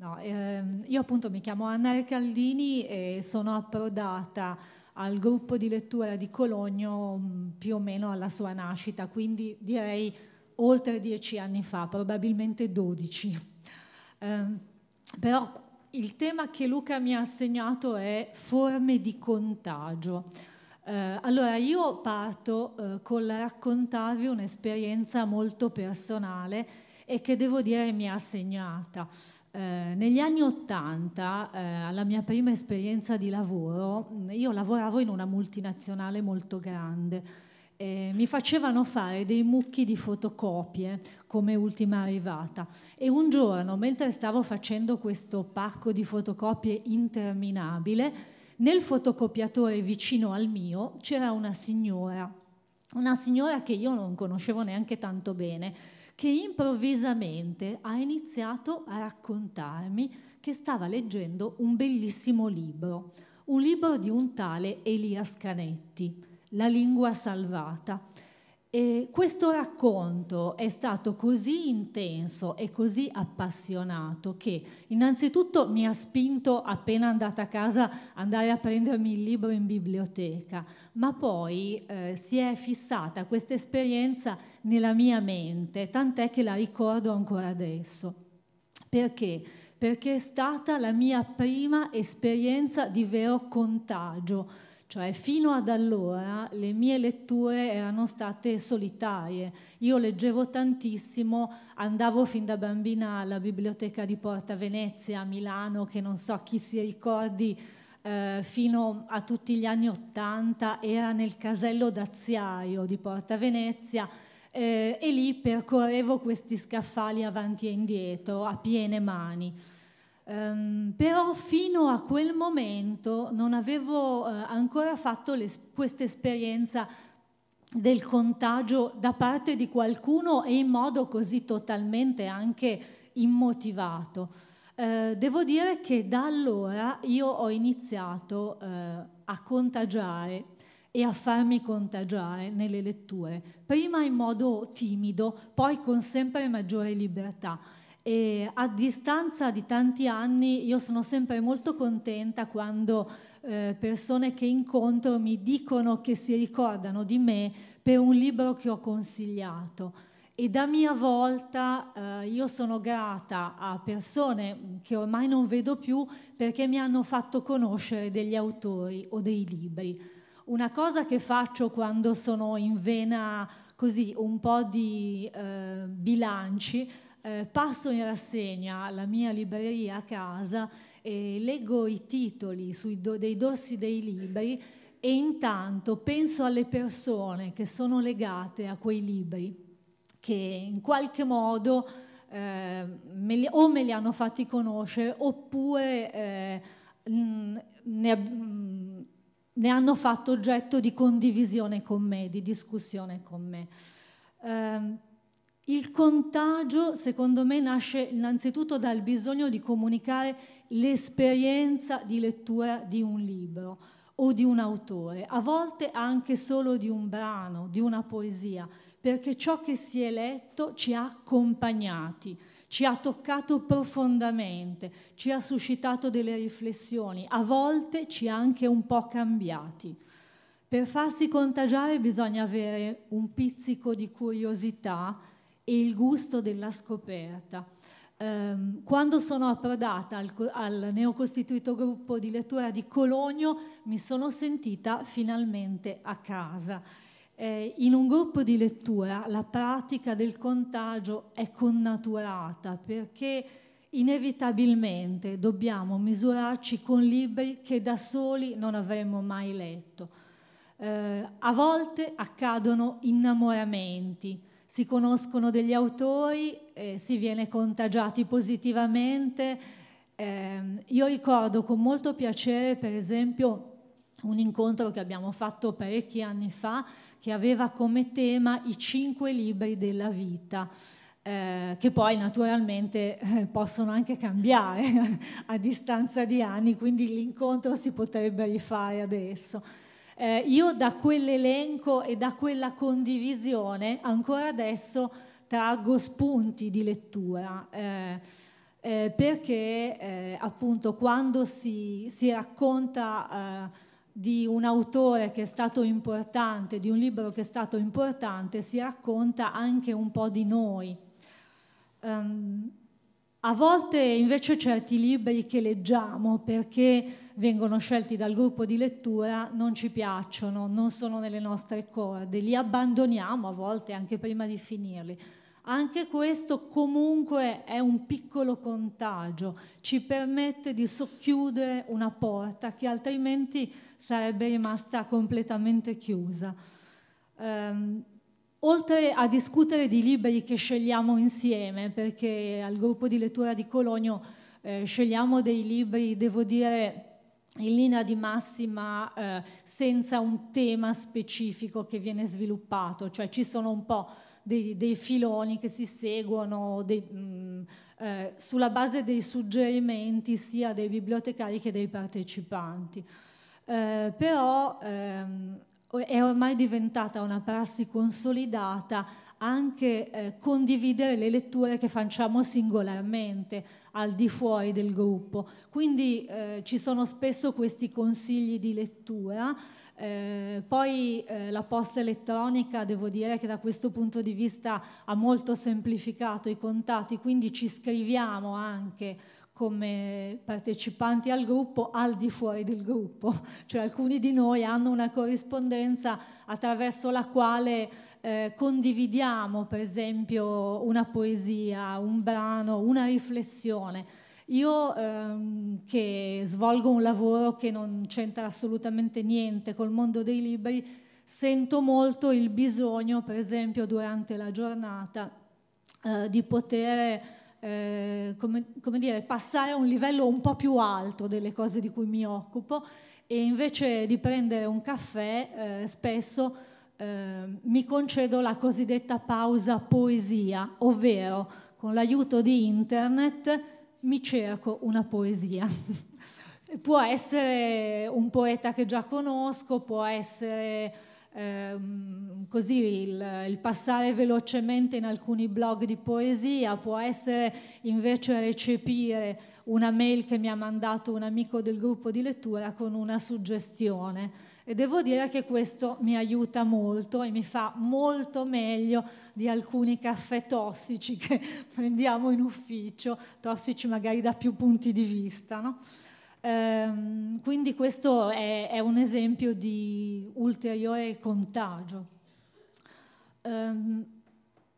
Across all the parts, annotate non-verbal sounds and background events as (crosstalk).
No, ehm, io appunto mi chiamo Anna Recaldini e sono approdata al gruppo di lettura di Cologno mm, più o meno alla sua nascita, quindi direi oltre dieci anni fa, probabilmente dodici. Ehm, però il tema che Luca mi ha assegnato è forme di contagio. Eh, allora io parto eh, col raccontarvi un'esperienza molto personale e che devo dire mi ha segnata. Eh, negli anni Ottanta, eh, alla mia prima esperienza di lavoro, mm, io lavoravo in una multinazionale molto grande. Eh, mi facevano fare dei mucchi di fotocopie come ultima arrivata e un giorno, mentre stavo facendo questo pacco di fotocopie interminabile, nel fotocopiatore vicino al mio c'era una signora, una signora che io non conoscevo neanche tanto bene che improvvisamente ha iniziato a raccontarmi che stava leggendo un bellissimo libro, un libro di un tale Elias Canetti, La lingua salvata e questo racconto è stato così intenso e così appassionato che innanzitutto mi ha spinto, appena andata a casa, andare a prendermi il libro in biblioteca, ma poi eh, si è fissata questa esperienza nella mia mente, tant'è che la ricordo ancora adesso. Perché? Perché è stata la mia prima esperienza di vero contagio cioè fino ad allora le mie letture erano state solitarie. Io leggevo tantissimo, andavo fin da bambina alla biblioteca di Porta Venezia a Milano, che non so chi si ricordi eh, fino a tutti gli anni Ottanta, era nel casello d'aziaio di Porta Venezia. Eh, e lì percorrevo questi scaffali avanti e indietro a piene mani. Um, però fino a quel momento non avevo uh, ancora fatto questa esperienza del contagio da parte di qualcuno e in modo così totalmente anche immotivato. Uh, devo dire che da allora io ho iniziato uh, a contagiare e a farmi contagiare nelle letture, prima in modo timido, poi con sempre maggiore libertà e a distanza di tanti anni io sono sempre molto contenta quando eh, persone che incontro mi dicono che si ricordano di me per un libro che ho consigliato e da mia volta eh, io sono grata a persone che ormai non vedo più perché mi hanno fatto conoscere degli autori o dei libri. Una cosa che faccio quando sono in vena così un po' di eh, bilanci eh, passo in rassegna la mia libreria a casa e leggo i titoli do, dei dorsi dei libri e intanto penso alle persone che sono legate a quei libri, che in qualche modo eh, me li, o me li hanno fatti conoscere oppure eh, ne, mm, ne, hanno fatto oggetto di condivisione con me, di discussione con me. Eh, il contagio, secondo me, nasce innanzitutto dal bisogno di comunicare l'esperienza di lettura di un libro o di un autore, a volte anche solo di un brano, di una poesia, perché ciò che si è letto ci ha accompagnati, ci ha toccato profondamente, ci ha suscitato delle riflessioni, a volte ci ha anche un po' cambiati. Per farsi contagiare bisogna avere un pizzico di curiosità, e il gusto della scoperta. Ehm, quando sono approdata al, al neocostituito gruppo di lettura di Cologno mi sono sentita finalmente a casa. Eh, in un gruppo di lettura la pratica del contagio è connaturata perché inevitabilmente dobbiamo misurarci con libri che da soli non avremmo mai letto. Eh, a volte accadono innamoramenti, si conoscono degli autori, eh, si viene contagiati positivamente. Eh, io ricordo con molto piacere, per esempio, un incontro che abbiamo fatto parecchi anni fa che aveva come tema i cinque libri della vita. Eh, che poi naturalmente eh, possono anche cambiare (laughs) a distanza di anni, quindi l'incontro si potrebbe rifare adesso. Eh, io da quell'elenco e da quella condivisione ancora adesso traggo spunti di lettura. Eh, eh, perché eh, appunto quando si, si racconta eh, di un autore che è stato importante, di un libro che è stato importante, si racconta anche un po' di noi. Um, a volte invece certi libri che leggiamo perché vengono scelti dal gruppo di lettura non ci piacciono, non sono nelle nostre corde, li abbandoniamo a volte anche prima di finirli. Anche questo comunque è un piccolo contagio, ci permette di socchiudere una porta che altrimenti sarebbe rimasta completamente chiusa. Um, Oltre a discutere di libri che scegliamo insieme, perché al gruppo di lettura di Cologno eh, scegliamo dei libri, devo dire, in linea di massima eh, senza un tema specifico che viene sviluppato, cioè ci sono un po' dei, dei filoni che si seguono dei, mh, mm, eh, sulla base dei suggerimenti sia dei bibliotecari che dei partecipanti. Eh, però ehm, è ormai diventata una prassi consolidata anche eh, condividere le letture che facciamo singolarmente al di fuori del gruppo. Quindi eh, ci sono spesso questi consigli di lettura. Eh, poi eh, la posta elettronica devo dire che da questo punto di vista ha molto semplificato i contatti, quindi ci scriviamo anche come partecipanti al gruppo al di fuori del gruppo, (laughs) cioè alcuni di noi hanno una corrispondenza attraverso la quale eh, condividiamo per esempio una poesia, un brano, una riflessione. Io ehm, che svolgo un lavoro che non c'entra assolutamente niente col mondo dei libri, sento molto il bisogno, per esempio durante la giornata, eh, di poter eh, come, come dire, passare a un livello un po' più alto delle cose di cui mi occupo e invece di prendere un caffè eh, spesso eh, mi concedo la cosiddetta pausa poesia, ovvero con l'aiuto di internet mi cerco una poesia. (laughs) può essere un poeta che già conosco, può essere così il, il, passare velocemente in alcuni blog di poesia può essere invece recepire una mail che mi ha mandato un amico del gruppo di lettura con una suggestione. E devo dire che questo mi aiuta molto e mi fa molto meglio di alcuni caffè tossici che (laughs) prendiamo in ufficio, tossici magari da più punti di vista. No? Ehm, quindi questo è, è un esempio di ulteriore contagio ehm,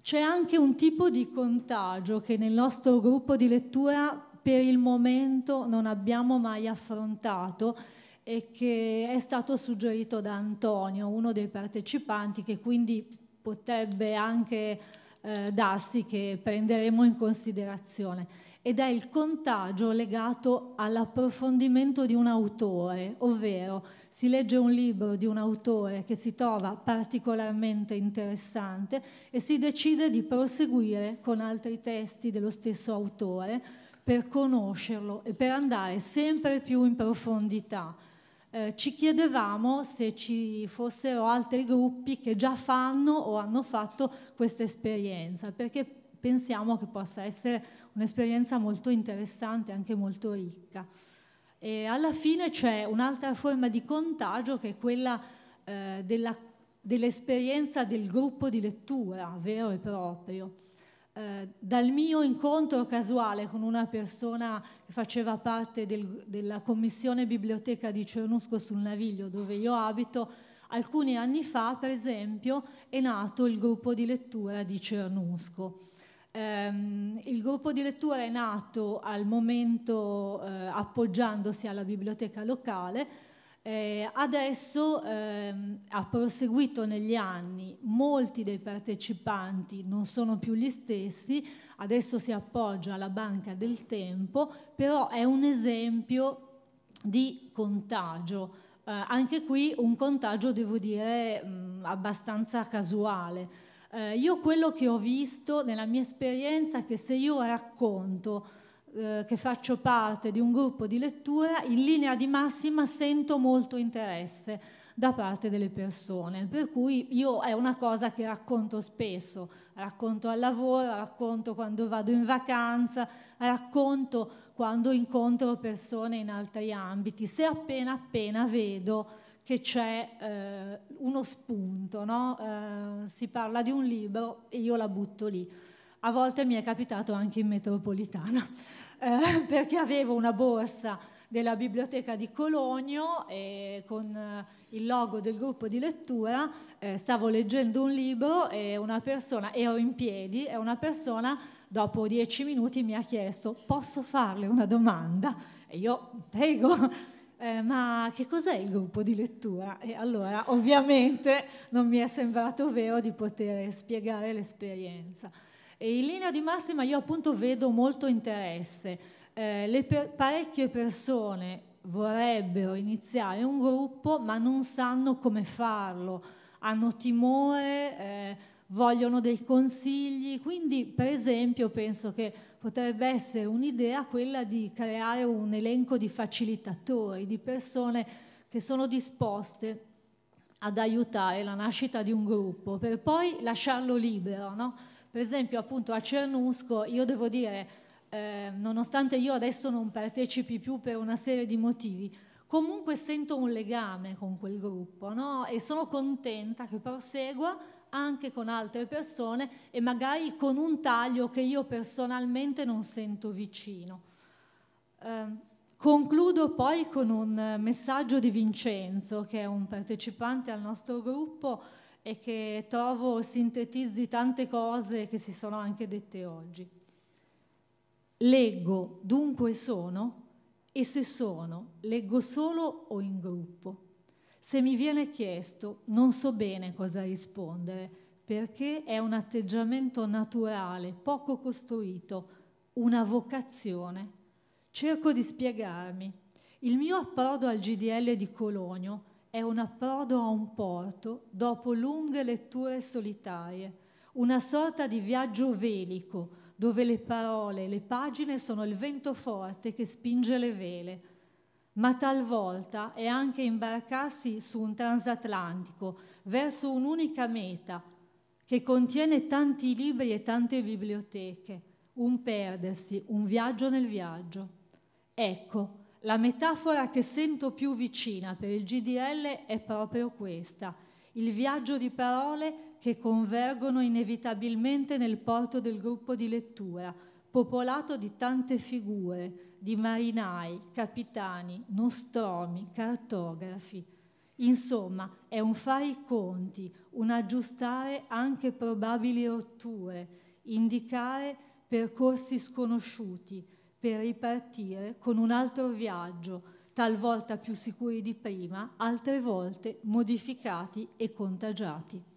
c'è anche un tipo di contagio che nel nostro gruppo di lettura per il momento non abbiamo mai affrontato e che è stato suggerito da Antonio, uno dei partecipanti, che quindi potrebbe anche eh, darsi che prenderemo in considerazione, ed è il contagio legato all'approfondimento di un autore, ovvero si legge un libro di un autore che si trova particolarmente interessante e si decide di proseguire con altri testi dello stesso autore per conoscerlo e per andare sempre più in profondità. Eh, ci chiedevamo se ci fossero altri gruppi che già fanno o hanno fatto questa esperienza, perché pensiamo che possa essere un'esperienza molto interessante, e anche molto ricca. E alla fine c'è un'altra forma di contagio che è quella eh, della, dell'esperienza del gruppo di lettura vero e proprio. Eh, dal mio incontro casuale con una persona che faceva parte del, della commissione biblioteca di Cernusco sul Naviglio, dove io abito, alcuni anni fa, per esempio, è nato il gruppo di lettura di Cernusco. Um, il gruppo di lettura è nato al momento uh, appoggiandosi alla biblioteca locale, eh, adesso ehm, ha proseguito negli anni, molti dei partecipanti non sono più gli stessi, adesso si appoggia alla banca del tempo, però è un esempio di contagio. Eh, anche qui un contagio, devo dire, mh, mm, abbastanza casuale. Eh, io quello che ho visto nella mia esperienza è che se io racconto eh, che faccio parte di un gruppo di lettura, in linea di massima sento molto interesse da parte delle persone, per cui io è una cosa che racconto spesso, racconto al lavoro, racconto quando vado in vacanza, racconto quando incontro persone in altri ambiti, se appena appena vedo che c'è eh, uno spunto, no? eh, si parla di un libro e io la butto lì. A volte mi è capitato anche in metropolitana, (laughs) eh, perché avevo una borsa della biblioteca di Cologno e con eh, il logo del gruppo di lettura eh, stavo leggendo un libro e una persona, ero in piedi e una persona dopo dieci minuti mi ha chiesto posso farle una domanda? E io prego, eh, ma che cos'è il gruppo di lettura? E allora ovviamente non mi è sembrato vero di poter spiegare l'esperienza. E in linea di massima io appunto vedo molto interesse. Eh, per, parecchie persone vorrebbero iniziare un gruppo ma non sanno come farlo, hanno timore, eh, vogliono dei consigli, quindi per esempio penso che potrebbe essere un'idea quella di creare un elenco di facilitatori, di persone che sono disposte ad aiutare la nascita di un gruppo per poi lasciarlo libero. No? Per esempio appunto a Cernusco io devo dire, eh, nonostante io adesso non partecipi più per una serie di motivi, comunque sento un legame con quel gruppo no? e sono contenta che prosegua anche con altre persone e magari con un taglio che io personalmente non sento vicino. Eh, concludo poi con un messaggio di Vincenzo, che è un partecipante al nostro gruppo e che trovo sintetizzi tante cose che si sono anche dette oggi. Leggo, dunque sono, e se sono, leggo solo o in gruppo se mi viene chiesto, non so bene cosa rispondere, perché è un atteggiamento naturale, poco costruito, una vocazione. Cerco di spiegarmi. Il mio approdo al GDL di Cologno è un approdo a un porto dopo lunghe letture solitarie, una sorta di viaggio velico dove le parole e le pagine sono il vento forte che spinge le vele ma talvolta è anche imbarcarsi su un transatlantico verso un'unica meta che contiene tanti libri e tante biblioteche, un perdersi, un viaggio nel viaggio. Ecco, la metafora che sento più vicina per il GDL è proprio questa, il viaggio di parole che convergono inevitabilmente nel porto del gruppo di lettura, popolato di tante figure, di marinai, capitani, nostromi, cartografi. Insomma, è un fare i conti, un aggiustare anche probabili rotture, indicare percorsi sconosciuti per ripartire con un altro viaggio, talvolta più sicuri di prima, altre volte modificati e contagiati.